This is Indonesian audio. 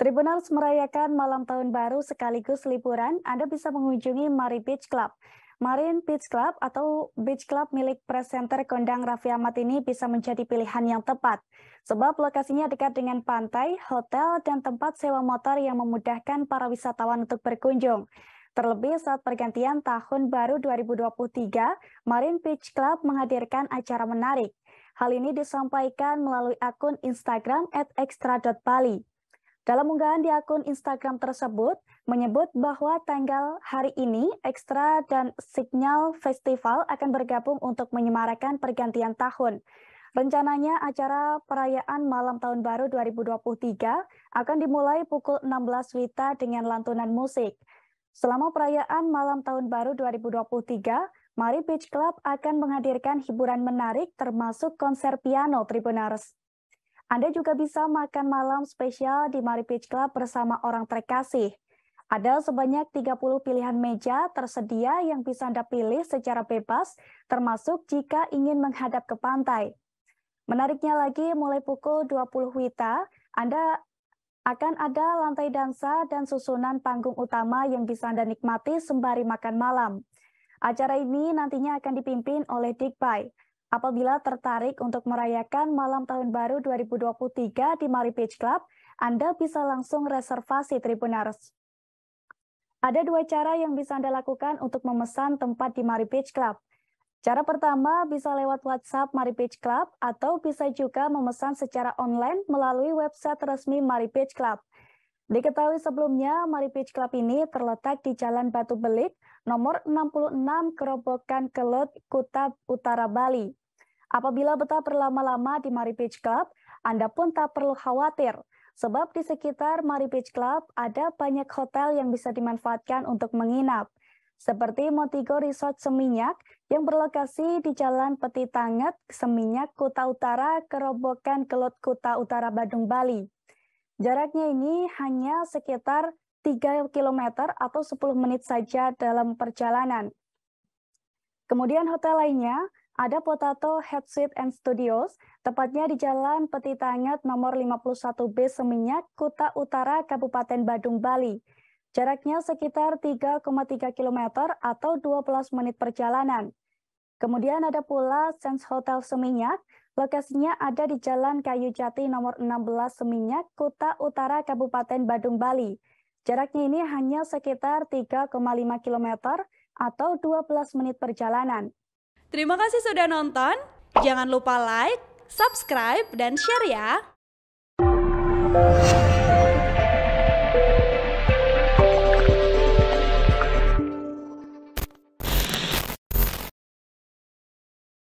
Tribunals merayakan malam tahun baru sekaligus liburan, Anda bisa mengunjungi Mari Beach Club. Marine Beach Club atau Beach Club milik presenter kondang Raffi Ahmad ini bisa menjadi pilihan yang tepat. Sebab lokasinya dekat dengan pantai, hotel, dan tempat sewa motor yang memudahkan para wisatawan untuk berkunjung. Terlebih saat pergantian tahun baru 2023, Marine Beach Club menghadirkan acara menarik. Hal ini disampaikan melalui akun Instagram at extra.bali. Dalam unggahan di akun Instagram tersebut, menyebut bahwa tanggal hari ini Ekstra dan Signal Festival akan bergabung untuk menyemarakan pergantian tahun. Rencananya acara perayaan Malam Tahun Baru 2023 akan dimulai pukul 16 Wita dengan lantunan musik. Selama perayaan Malam Tahun Baru 2023, Mari Beach Club akan menghadirkan hiburan menarik termasuk konser piano Tribunars. Anda juga bisa makan malam spesial di Mari Beach Club bersama orang terkasih. Ada sebanyak 30 pilihan meja tersedia yang bisa Anda pilih secara bebas, termasuk jika ingin menghadap ke pantai. Menariknya lagi, mulai pukul 20 Wita, Anda akan ada lantai dansa dan susunan panggung utama yang bisa Anda nikmati sembari makan malam. Acara ini nantinya akan dipimpin oleh Dick Pai. Apabila tertarik untuk merayakan malam tahun baru 2023 di Mari Beach Club, Anda bisa langsung reservasi Tribunars. Ada dua cara yang bisa Anda lakukan untuk memesan tempat di Mari Beach Club. Cara pertama bisa lewat WhatsApp Mari Beach Club atau bisa juga memesan secara online melalui website resmi Mari Beach Club. Diketahui sebelumnya, Mari Beach Club ini terletak di Jalan Batu Belit, nomor 66 Kerobokan Kelut, Kuta Utara Bali. Apabila betah berlama-lama di Mari Beach Club, Anda pun tak perlu khawatir, sebab di sekitar Mari Beach Club ada banyak hotel yang bisa dimanfaatkan untuk menginap, seperti Motigo Resort Seminyak yang berlokasi di Jalan Peti Tanget, Seminyak, Kuta Utara, Kerobokan Kelut, Kuta Utara, Badung, Bali. Jaraknya ini hanya sekitar 3 km atau 10 menit saja dalam perjalanan. Kemudian hotel lainnya ada Potato Head Suite and Studios, tepatnya di Jalan Petitangat nomor 51B Seminyak, Kuta Utara, Kabupaten Badung, Bali. Jaraknya sekitar 3,3 km atau 12 menit perjalanan. Kemudian ada pula Sense Hotel Seminyak. Lokasinya ada di Jalan Kayu Jati nomor 16 Seminyak, Kuta Utara, Kabupaten Badung, Bali. Jaraknya ini hanya sekitar 3,5 km atau 12 menit perjalanan. Terima kasih sudah nonton. Jangan lupa like, subscribe, dan share ya.